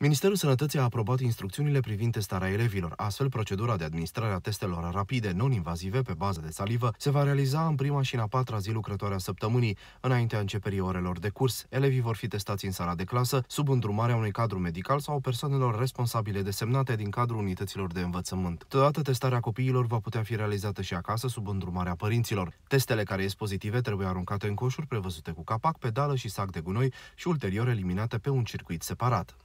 Ministerul Sănătății a aprobat instrucțiunile privind testarea elevilor, astfel procedura de administrare a testelor rapide non-invazive pe bază de salivă se va realiza în prima și în a patra zi lucrătoare a săptămânii. Înaintea începerii orelor de curs, elevii vor fi testați în sala de clasă, sub îndrumarea unui cadru medical sau persoanelor responsabile desemnate din cadrul unităților de învățământ. Totodată, testarea copiilor va putea fi realizată și acasă, sub îndrumarea părinților. Testele care ies pozitive trebuie aruncate în coșuri prevăzute cu capac, pedală și sac de gunoi și ulterior eliminate pe un circuit separat.